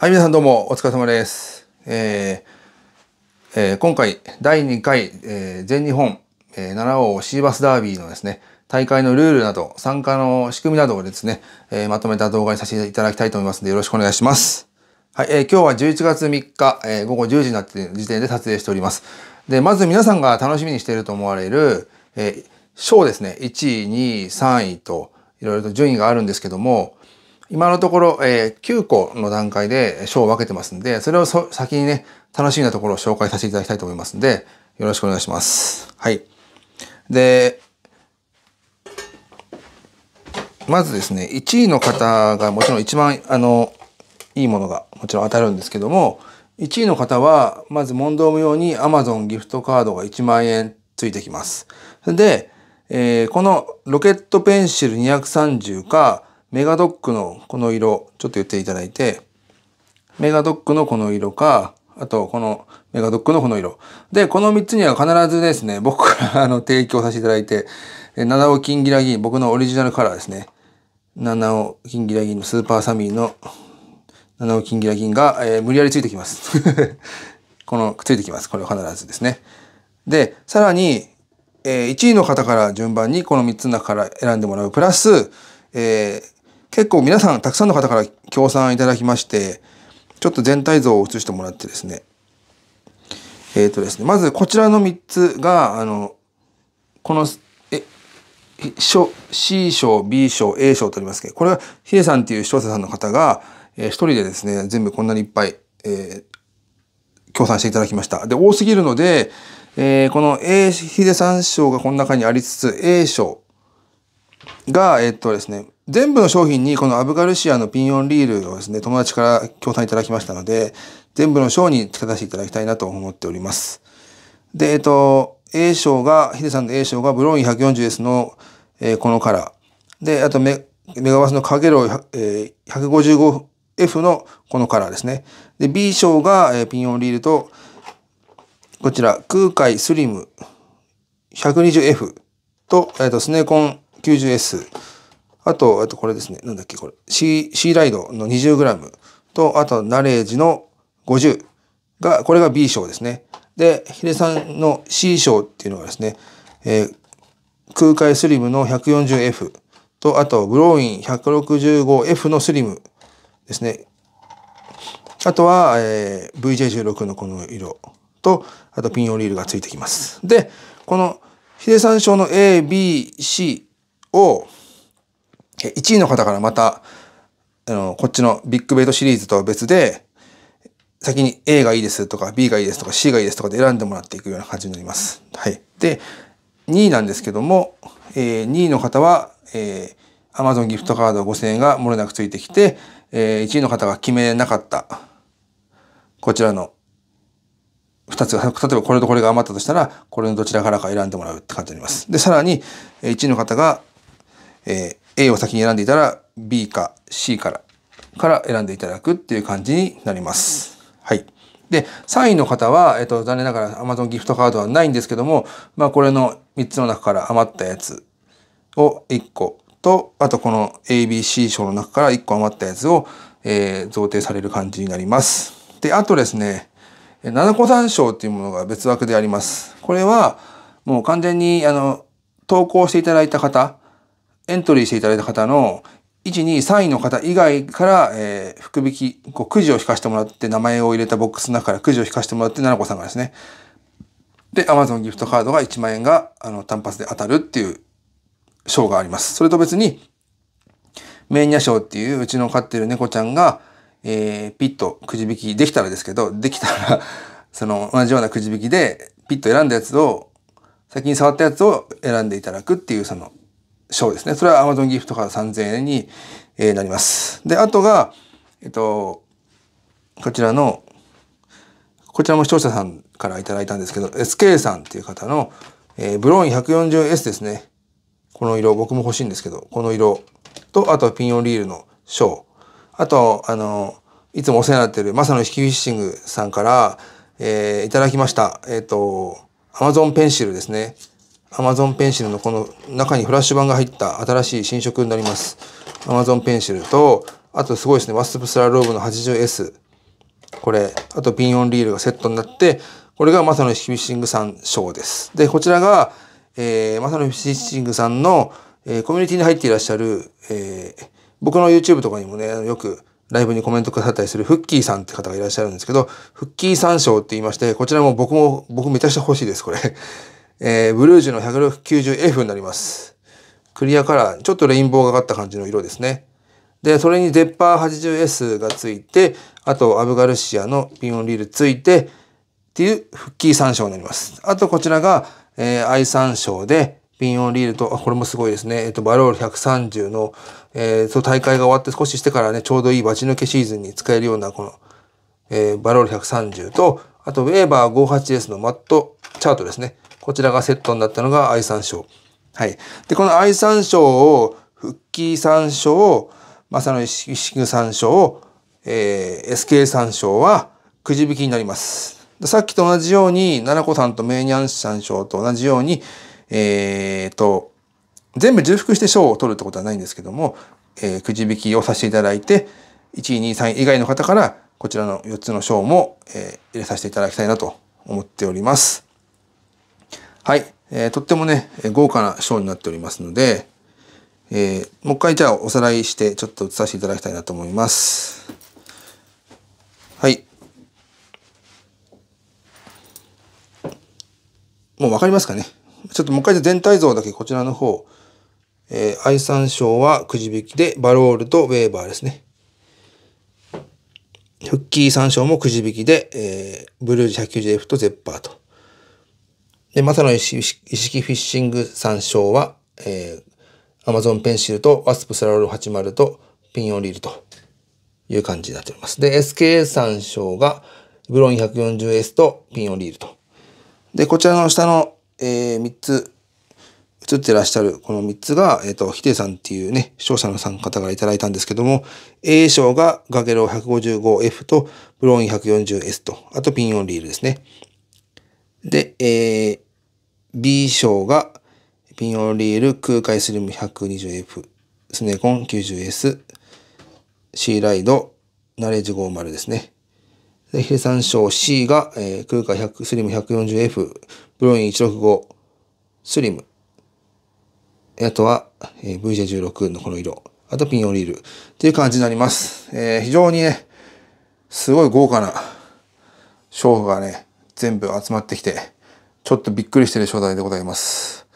はい、皆さんどうもお疲れ様です。えーえー、今回、第2回、えー、全日本、えー、七王シーバスダービーのですね、大会のルールなど、参加の仕組みなどをですね、えー、まとめた動画にさせていただきたいと思いますので、よろしくお願いします。はい、えー、今日は11月3日、えー、午後10時になっている時点で撮影しております。で、まず皆さんが楽しみにしていると思われる、えー、賞ですね、1位、2位、3位と、いろいろと順位があるんですけども、今のところ、えー、9個の段階で賞を分けてますんで、それを先にね、楽しみなところを紹介させていただきたいと思いますんで、よろしくお願いします。はい。で、まずですね、1位の方がもちろん一番、あの、いいものがもちろん当たるんですけども、1位の方は、まず問答無用に Amazon ギフトカードが1万円ついてきます。で、えー、このロケットペンシル230か、メガドックのこの色、ちょっと言っていただいて、メガドックのこの色か、あと、このメガドックのこの色。で、この3つには必ずですね、僕からあの提供させていただいて、七尾金ギラギン、僕のオリジナルカラーですね。七尾金ギラギンのスーパーサミーの七尾金ギラギンが、えー、無理やりついてきます。この、ついてきます。これは必ずですね。で、さらに、えー、1位の方から順番にこの3つの中から選んでもらう。プラス、えー、結構皆さん、たくさんの方から協賛いただきまして、ちょっと全体像を映してもらってですね。えっ、ー、とですね、まずこちらの3つが、あの、この、え、C 賞、B 賞、A 賞とありますけど、これはヒデさんっていう視聴者さんの方が、えー、一人でですね、全部こんなにいっぱい、えー、協賛していただきました。で、多すぎるので、えー、この A ヒデさん賞がこの中にありつつ、A 賞が、えー、っとですね、全部の商品にこのアブガルシアのピンヨンリールをですね、友達から協賛いただきましたので、全部の賞に付け出していただきたいなと思っております。で、えっと、A 賞が、ヒデさんの A 賞がブローン 140S の、えー、このカラー。で、あとメメガバスのカゲロー、えー、155F のこのカラーですね。で、B 賞が、えー、ピンオンリールと、こちら、空海スリム 120F と、えっ、ー、と、スネコン 90S。あと、あとこれですね。なんだっけ、これ。シー、シーライドの 20g と、あと、ナレージの50が、これが B 賞ですね。で、ヒデさんの C 賞っていうのはですね、えー、空海スリムの 140F と、あと、ブローイン 165F のスリムですね。あとは、えー、VJ16 のこの色と、あとピンオリールがついてきます。で、この、ヒデさん賞の A、B、C を、1位の方からまた、あの、こっちのビッグベイトシリーズとは別で、先に A がいいですとか B がいいですとか C がいいですとかで選んでもらっていくような感じになります。はい。で、2位なんですけども、えー、2位の方は、えー、Amazon ギフトカード5000円がもれなくついてきて、えー、1位の方が決めなかった、こちらの2つが、例えばこれとこれが余ったとしたら、これのどちらからか選んでもらうって感じになります。で、さらに、1位の方が、え A を先に選んでいたら B か C からから選んでいただくっていう感じになります。はい。で、3位の方は、えっと、残念ながら Amazon ギフトカードはないんですけども、まあこれの3つの中から余ったやつを1個と、あとこの ABC 賞の中から1個余ったやつを、えー、贈呈される感じになります。で、あとですね、七子山賞っていうものが別枠であります。これは、もう完全に、あの、投稿していただいた方エントリーしていただいた方の1、2、3位の方以外から、えー、福引き、こう、くじを引かせてもらって、名前を入れたボックスの中からくじを引かせてもらって、奈々子さんがですね。で、Amazon ギフトカードが1万円が、あの、単発で当たるっていう賞があります。それと別に、メーニャ賞っていう、うちの飼ってる猫ちゃんが、えー、ピッとくじ引きできたらですけど、できたら その、同じようなくじ引きで、ピッと選んだやつを、先に触ったやつを選んでいただくっていう、その、賞ですね。それは Amazon ギフトから3000円に、えー、なります。で、あとが、えっと、こちらの、こちらも視聴者さんからいただいたんですけど、SK さんっていう方の、えー、ブローン 140S ですね。この色、僕も欲しいんですけど、この色と、あとピンオンリールのショー。あと、あの、いつもお世話になってる、まさのヒキフィッシングさんから、えー、いただきました。えっ、ー、と、アマゾンペンシルですね。Amazon ペンシルのこの中にフラッシュ版が入った新しい新色になります。Amazon ペンシルと、あとすごいですね、ワスプスラローブの 80S。これ、あとピンオンリールがセットになって、これがマサノフィッシングさん賞です。で、こちらが、えー、マサノフィッシングさんの、えー、コミュニティに入っていらっしゃる、えー、僕の YouTube とかにもね、よくライブにコメントくださったりするフッキーさんって方がいらっしゃるんですけど、フッキーさん賞って言いまして、こちらも僕も、僕めちゃくちゃ欲しいです、これ。えー、ブルージュの 190F になります。クリアカラー、ちょっとレインボーがかった感じの色ですね。で、それにゼッパー 80S がついて、あとアブガルシアのピンオンリールついて、っていう復帰参照になります。あとこちらが、えー、i 参照で、ピンオンリールと、あ、これもすごいですね。えっ、と、バロール130の、えー、そう、大会が終わって少ししてからね、ちょうどいいバチ抜けシーズンに使えるような、この、えー、バロール130と、あと、ウェーバー 58S のマットチャートですね。こちらがセットになったのが愛三賞。はい。で、この愛三賞を、復帰山ま正野石菊山賞、えー、SK 三賞はくじ引きになります。さっきと同じように、奈々子さんとメーニャン三賞と同じように、えー、と、全部重複して賞を取るってことはないんですけども、えー、くじ引きをさせていただいて、1位、2位、3位以外の方から、こちらの4つの賞も、えー、入れさせていただきたいなと思っております。はい、えー、とってもね、豪華なショーになっておりますので、えー、もう一回じゃあおさらいしてちょっと映させていただきたいなと思います。はい。もうわかりますかねちょっともう一回全体像だけこちらの方。えー、愛産賞はくじ引きで、バロールとウェーバーですね。復帰参賞もくじ引きで、えー、ブルージ 190F とゼッパーと。で、またの意識フィッシング参照は、えー、Amazon ペンシルと WASP スラロール80とピンオンリールという感じになっております。で、SKA 参照がブロン 140S とピンオンリールと。で、こちらの下の、えー、3つ、映ってらっしゃるこの3つが、えっ、ー、と、ヒデさんっていうね、視聴者の参加方からいただいたんですけども、A 賞がガゲロ 155F とブローン 140S と、あとピンオンリールですね。で、えー、B 賞がピンオリール空海スリム 120F スネコン 90S C ライドナレッジ50ですね。で、ヒレ山賞 C が、えー、空海100スリム 140F ブロイン165スリム。あとは、えー、VJ16 のこの色。あとピンオリールっていう感じになります。えー、非常にね、すごい豪華な賞がね、全部集まってきて、ちょっとびっくりしてる商材でございます。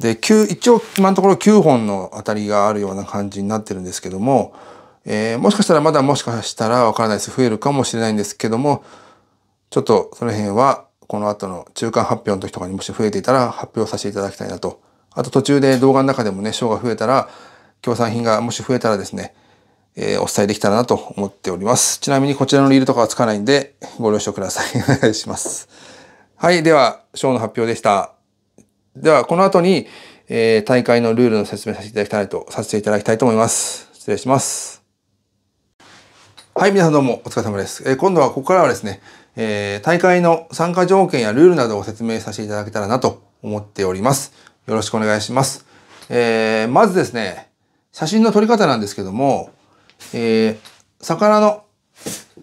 で、9、一応今のところ9本の当たりがあるような感じになってるんですけども、えー、もしかしたらまだもしかしたらわからないです。増えるかもしれないんですけども、ちょっとその辺はこの後の中間発表の時とかにもし増えていたら発表させていただきたいなと。あと途中で動画の中でもね、賞が増えたら、協賛品がもし増えたらですね、えー、お伝えできたらなと思っております。ちなみにこちらのリールとかはつかないんで、ご了承ください。お願いします。はい。では、ショーの発表でした。では、この後に、えー、大会のルールの説明させていただきたいと、させていただきたいと思います。失礼します。はい。皆さんどうもお疲れ様です。えー、今度はここからはですね、えー、大会の参加条件やルールなどを説明させていただけたらなと思っております。よろしくお願いします。えー、まずですね、写真の撮り方なんですけども、えー、魚の、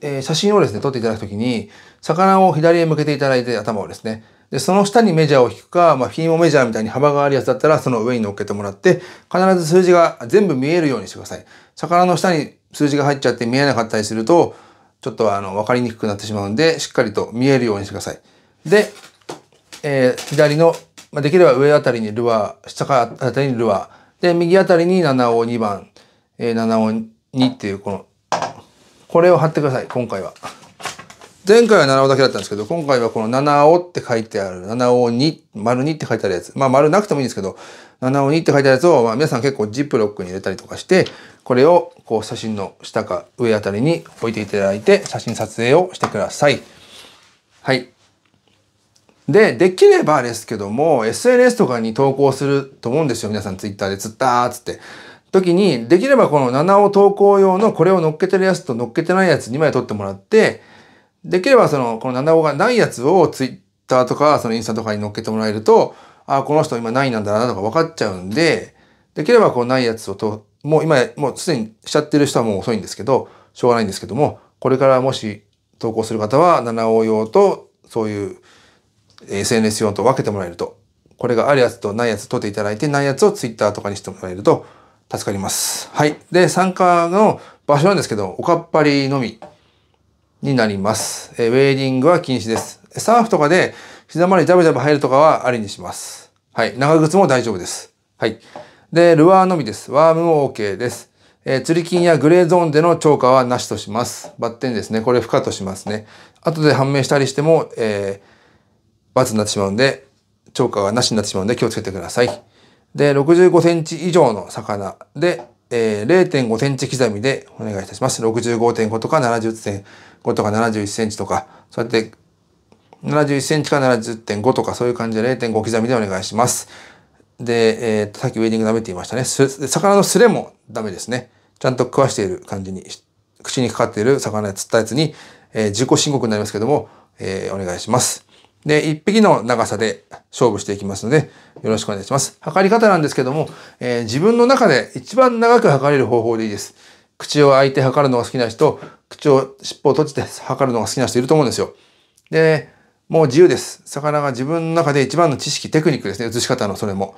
えー、写真をですね、撮っていただくときに、魚を左へ向けていただいて頭をですね、で、その下にメジャーを引くか、まあ、フィーモメジャーみたいに幅があるやつだったら、その上に乗っけてもらって、必ず数字が全部見えるようにしてください。魚の下に数字が入っちゃって見えなかったりすると、ちょっとあの、わかりにくくなってしまうんで、しっかりと見えるようにしてください。で、えー、左の、まあ、できれば上あたりにルアー、下からあたりにルアー、で、右あたりに7を2番、えー、7を2っていうこの、これを貼ってください、今回は。前回は7尾だけだったんですけど、今回はこの7尾って書いてある、7尾2、丸2って書いてあるやつ。まあ丸なくてもいいんですけど、7尾2って書いてあるやつを、まあ皆さん結構ジップロックに入れたりとかして、これをこう写真の下か上あたりに置いていただいて、写真撮影をしてください。はい。で、できればですけども、SNS とかに投稿すると思うんですよ。皆さん Twitter で釣ったーつって。時に、できればこの7を投稿用のこれを乗っけてるやつと乗っけてないやつ2枚取ってもらって、できればその、この7をがないやつをツイッターとか、そのインスタとかに乗っけてもらえると、ああ、この人今ないなんだなとか分かっちゃうんで、できればこうないやつをと、もう今、もうすでにしちゃってる人はもう遅いんですけど、しょうがないんですけども、これからもし投稿する方は、七尾用と、そういう SNS 用と分けてもらえると、これがあるやつとないやつ取っていただいて、ないやつをツイッターとかにしてもらえると、助かります。はい。で、参加の場所なんですけど、おかっぱりのみになります。えウェーディングは禁止です。サーフとかで膝までジャブジャブ入るとかはありにします。はい。長靴も大丈夫です。はい。で、ルアーのみです。ワームも OK です。えー、釣り金やグレーゾーンでの超過はなしとします。バッテンですね。これ不可としますね。後で判明したりしても、えー、罰になってしまうんで、超過はなしになってしまうんで気をつけてください。で、65センチ以上の魚で、えー、0.5センチ刻みでお願いいたします。65.5とか70.5とか71センチとか、そうやって71センチか70.5とかそういう感じで0.5刻みでお願いします。で、えー、さっきウェディングダメって言いましたね。魚のすれもダメですね。ちゃんと食わしている感じに、口にかかっている魚や釣ったやつに、えー、自己申告になりますけども、えー、お願いします。で、1匹の長さで勝負していきますので、よろしくお願いします。測り方なんですけども、えー、自分の中で一番長く測れる方法でいいです。口を開いて測るのが好きな人、口を、尻尾を閉じて測るのが好きな人いると思うんですよ。で、もう自由です。魚が自分の中で一番の知識、テクニックですね。写し方のそれも。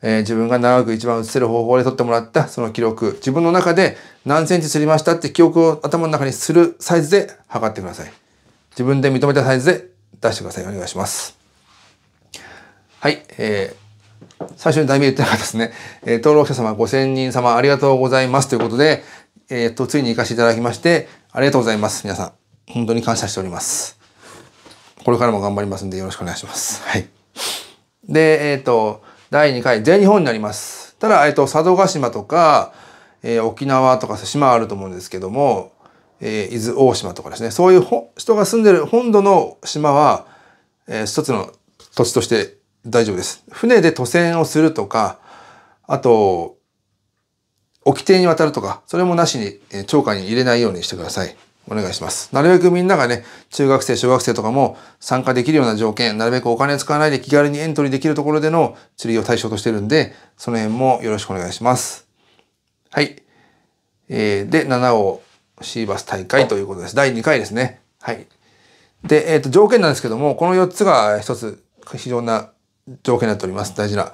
えー、自分が長く一番写せる方法で撮ってもらったその記録、自分の中で何センチ釣りましたって記憶を頭の中にするサイズで測ってください。自分で認めたサイズで出してください。お願いします。はい、えー、最初に題名言ってなかったですね。えー、登録者様5000人様ありがとうございますということで、えー、っと、ついに行かせていただきまして、ありがとうございます。皆さん、本当に感謝しております。これからも頑張りますんでよろしくお願いします。はい。で、えっ、と、第2回、全日本になります。ただ、えっ、と、佐渡島とか、えー、沖縄とか島あると思うんですけども、えー、伊豆大島とかですねそういう人が住んでる本土の島は、えー、一つの土地として大丈夫です。船で渡船をするとかあと沖堤に渡るとかそれもなしに、えー、町下に入れないようにしてください。お願いします。なるべくみんながね、中学生、小学生とかも参加できるような条件、なるべくお金使わないで気軽にエントリーできるところでの釣りを対象としてるんで、その辺もよろしくお願いします。はい。えー、で、7をシーバス大会ということです。第2回ですね。はい。で、えっ、ー、と、条件なんですけども、この4つが一つ非常な条件になっております。大事な。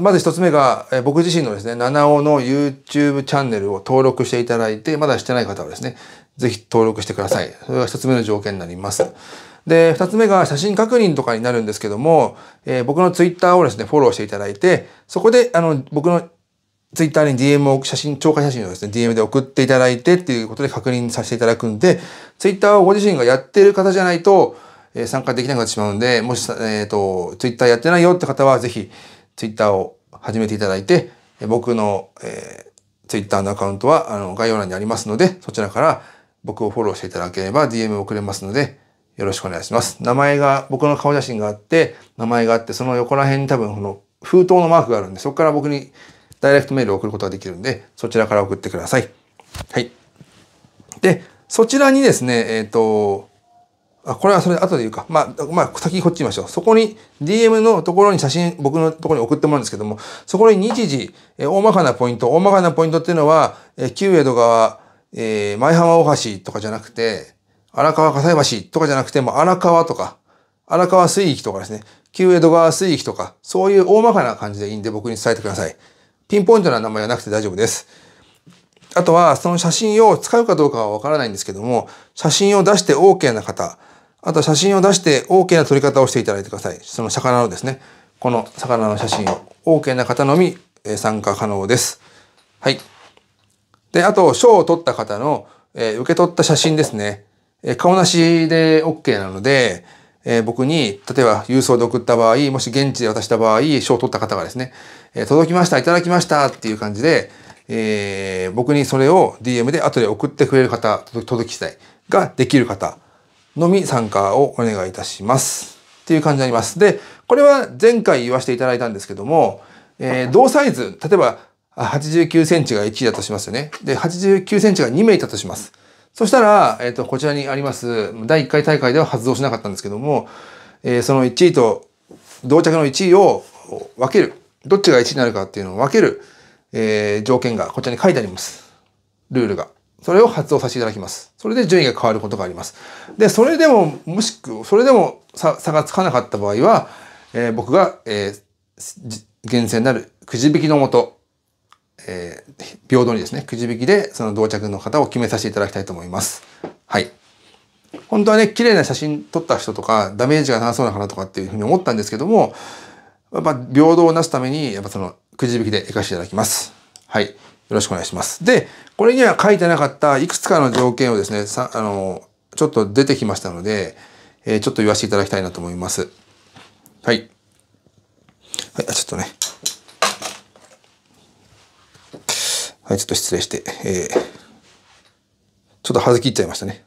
まず一つ目が、え僕自身のですね、七尾の YouTube チャンネルを登録していただいて、まだしてない方はですね、ぜひ登録してください。それが一つ目の条件になります。で、二つ目が写真確認とかになるんですけども、えー、僕の Twitter をですね、フォローしていただいて、そこで、あの、僕のツイッターに DM を、写真、超過写真をですね、DM で送っていただいてっていうことで確認させていただくんで、ツイッターをご自身がやってる方じゃないと、えー、参加できなくなってしまうので、もし、えっ、ー、と、ツイッターやってないよって方は、ぜひ、ツイッターを始めていただいて、僕の、えー、ツイッターのアカウントは、あの、概要欄にありますので、そちらから僕をフォローしていただければ DM をくれますので、よろしくお願いします。名前が、僕の顔写真があって、名前があって、その横ら辺に多分、この封筒のマークがあるんで、そこから僕にダイレクトメールを送ることができるんで、そちらから送ってください。はい。で、そちらにですね、えっ、ー、と、あ、これはそれ後で言うか。まあ、まあ、先こっち言いましょう。そこに、DM のところに写真、僕のところに送ってもらうんですけども、そこに日時、えー、大まかなポイント、大まかなポイントっていうのは、えー、旧江戸川、えー、舞浜大橋とかじゃなくて、荒川火災橋とかじゃなくて、も荒川とか、荒川水域とかですね、旧江戸川水域とか、そういう大まかな感じでいいんで僕に伝えてください。ピンポイントな名前はなくて大丈夫です。あとは、その写真を使うかどうかはわからないんですけども、写真を出して OK な方、あと写真を出して OK な撮り方をしていただいてください。その魚のですね、この魚の写真を OK な方のみ参加可能です。はい。で、あと、賞を取った方の、え受け取った写真ですね。え顔なしで OK なので、えー、僕に、例えば郵送で送った場合、もし現地で渡した場合、賞を取った方がですね、えー、届きました、いただきましたっていう感じで、えー、僕にそれを DM で後で送ってくれる方、届き次第ができる方のみ参加をお願いいたします。っていう感じになります。で、これは前回言わせていただいたんですけども、えー、同サイズ、例えば89センチが1位だとしますよね。で、89センチが2名いたとします。そしたら、えっ、ー、と、こちらにあります、第1回大会では発動しなかったんですけども、えー、その1位と、同着の1位を分ける。どっちが1位になるかっていうのを分ける、えー、条件がこちらに書いてあります。ルールが。それを発動させていただきます。それで順位が変わることがあります。で、それでも、もしく、それでも差がつかなかった場合は、えー、僕が、えー、厳選なるくじ引きのもと、えー、平等にですね、くじ引きでその到着の方を決めさせていただきたいと思います。はい。本当はね、綺麗な写真撮った人とか、ダメージがなさそうな方とかっていうふうに思ったんですけども、やっぱ平等をなすために、やっぱその、くじ引きで行かせていただきます。はい。よろしくお願いします。で、これには書いてなかったいくつかの条件をですね、さあの、ちょっと出てきましたので、えー、ちょっと言わせていただきたいなと思います。はい。はい、ちょっとね、はい、ちょっと失礼して、えー、ちょっとはずきっちゃいましたね。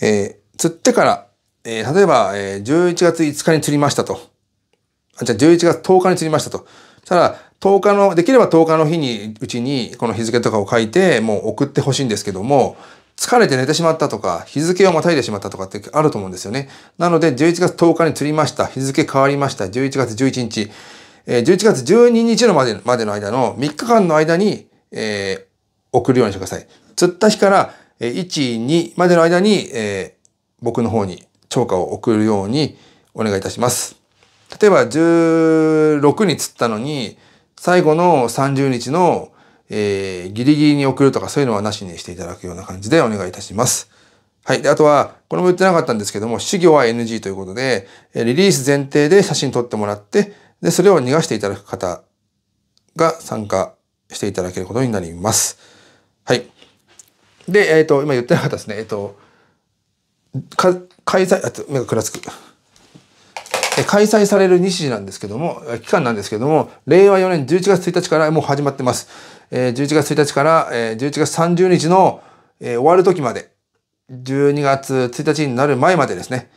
えー、釣ってから、えー、例えば、えー、11月5日に釣りましたと。あ、じゃあ11月10日に釣りましたと。たら、10日の、できれば10日の日に、うちに、この日付とかを書いて、もう送ってほしいんですけども、疲れて寝てしまったとか、日付をまたいでしまったとかってあると思うんですよね。なので、11月10日に釣りました。日付変わりました。11月11日。11月12日のまでまでの間の3日間の間に、えー、送るようにしてください。釣った日から、えー、1、2までの間に、えー、僕の方に超過を送るようにお願いいたします。例えば16に釣ったのに、最後の30日の、えー、ギリギリに送るとかそういうのはなしにしていただくような感じでお願いいたします。はい。で、あとは、これも言ってなかったんですけども、修行は NG ということで、リリース前提で写真撮ってもらって、で、それを逃がしていただく方が参加していただけることになります。はい。で、えっ、ー、と、今言ってなかったですね。えっ、ー、と、か開催、あと、目がくらつく。開催される日時なんですけども、期間なんですけども、令和4年11月1日からもう始まってます。えー、11月1日から、えー、11月30日の、えー、終わる時まで、12月1日になる前までですね、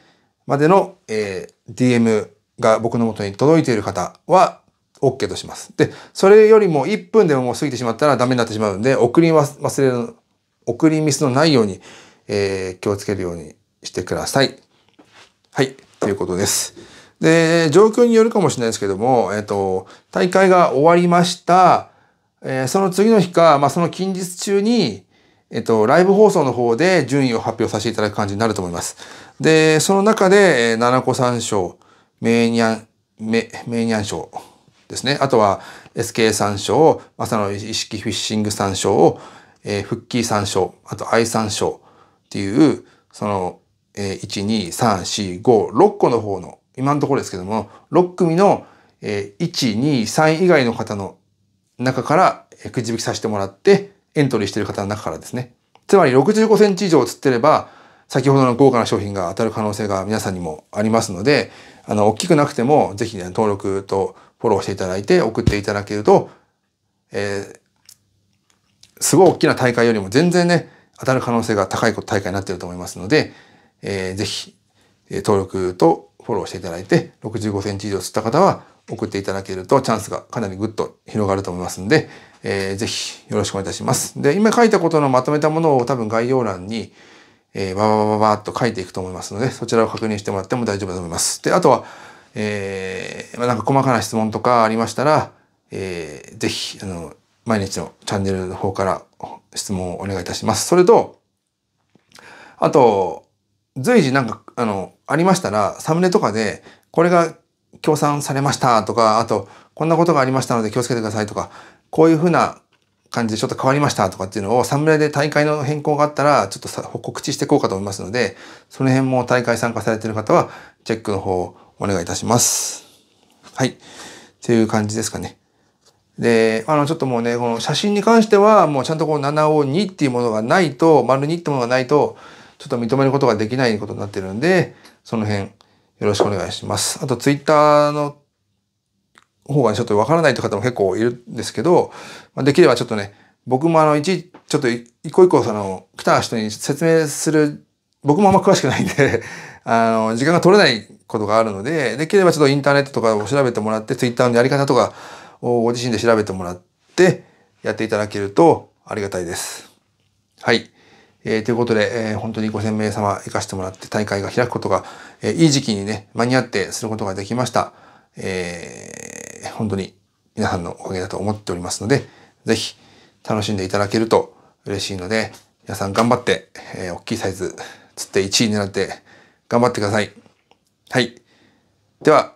までの、えー、DM が僕の元に届いている方は OK とします。で、それよりも1分でももう過ぎてしまったらダメになってしまうんで、送り忘れる、送りミスのないように、えー、気をつけるようにしてください。はい、ということです。で、状況によるかもしれないですけども、えっ、ー、と、大会が終わりました。えー、その次の日か、まあ、その近日中に、えっ、ー、と、ライブ放送の方で順位を発表させていただく感じになると思います。で、その中で、えー、七子三メーニャン、メ、メーニャン賞ですね。あとは s k 照、賞、さの意識フィッシング参賞、えー、復帰参賞、あと愛参賞っていう、その、えー、1、2、3、4、5、6個の方の、今のところですけども、6組の、えー、1、2、3以外の方の中から、えー、くじ引きさせてもらって、エントリーしてる方の中からですね。つまり65センチ以上釣ってれば、先ほどの豪華な商品が当たる可能性が皆さんにもありますので、あの、大きくなくても、ぜひね、登録とフォローしていただいて、送っていただけると、えー、すごい大きな大会よりも全然ね、当たる可能性が高い大会になっていると思いますので、えー、ぜひ、え登録とフォローしていただいて、65センチ以上釣った方は送っていただけるとチャンスがかなりぐっと広がると思いますので、えー、ぜひよろしくお願いいたします。で、今書いたことのまとめたものを多分概要欄に、えー、わわわわっと書いていくと思いますので、そちらを確認してもらっても大丈夫だと思います。で、あとは、えー、まあ、なんか細かな質問とかありましたら、えー、ぜひ、あの、毎日のチャンネルの方から質問をお願いいたします。それと、あと、随時なんか、あの、ありましたら、サムネとかで、これが協賛されましたとか、あと、こんなことがありましたので気をつけてくださいとか、こういうふうな感じでちょっと変わりましたとかっていうのをサムネで大会の変更があったらちょっとさ告知していこうかと思いますのでその辺も大会参加されてる方はチェックの方をお願いいたします。はい。という感じですかね。で、あの、ちょっともうね、この写真に関しては、もうちゃんとこの7を2っていうものがないと、丸2ってものがないと、ちょっと認めることができないことになってるんで、その辺よろしくお願いします。あと、ツイッターの方がちょっとわからないという方も結構いるんですけど、まあ、できればちょっとね、僕もあの、いち、ちょっと一個一個その、来た人に説明する、僕もあんま詳しくないんで あの、時間が取れないことがあるので、できればちょっとインターネットとかを調べてもらって、ツイッターのやり方とかをご自身で調べてもらって、やっていただけるとありがたいです。はい。えー、ということで、えー、本当に5000名様行かせてもらって大会が開くことが、えー、いい時期にね、間に合ってすることができました。えー本当に皆さんのおかげだと思っておりますので、ぜひ楽しんでいただけると嬉しいので、皆さん頑張って、えー、大きいサイズ釣って1位狙って頑張ってください。はい。では、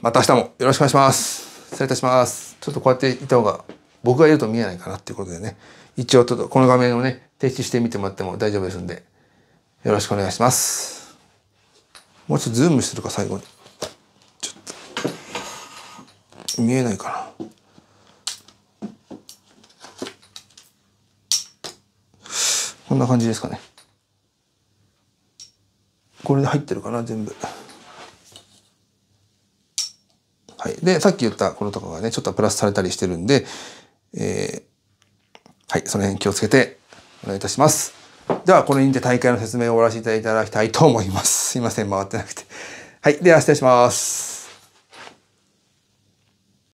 また明日もよろしくお願いします。失礼いたします。ちょっとこうやっていた方が僕がいると見えないかなっていうことでね、一応ちょっとこの画面をね、停止してみてもらっても大丈夫ですんで、よろしくお願いします。もうちょっとズームするか、最後に。と見えないかな。こんな感じですかね。これで入ってるかな、全部。はい。で、さっき言ったこととかがね、ちょっとプラスされたりしてるんで、えー、はい、その辺気をつけてお願いいたします。では、これにて大会の説明を終わらせていただきたいと思います。すいません、回ってなくて。はい。では、失礼します。